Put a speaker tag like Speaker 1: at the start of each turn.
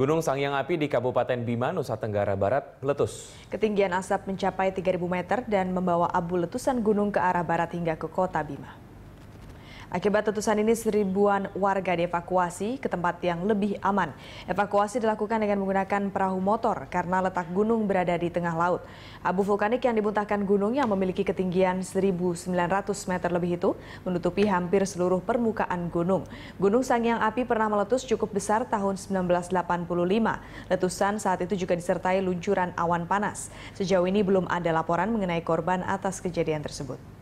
Speaker 1: Gunung Sangyang Api di Kabupaten Bima, Nusa Tenggara Barat letus.
Speaker 2: Ketinggian asap mencapai 3.000 meter dan membawa abu letusan gunung ke arah barat hingga ke kota Bima. Akibat letusan ini seribuan warga dievakuasi ke tempat yang lebih aman. Evakuasi dilakukan dengan menggunakan perahu motor karena letak gunung berada di tengah laut. Abu vulkanik yang dimuntahkan gunung yang memiliki ketinggian 1.900 meter lebih itu menutupi hampir seluruh permukaan gunung. Gunung Sangyang Api pernah meletus cukup besar tahun 1985. Letusan saat itu juga disertai luncuran awan panas. Sejauh ini belum ada laporan mengenai korban atas kejadian tersebut.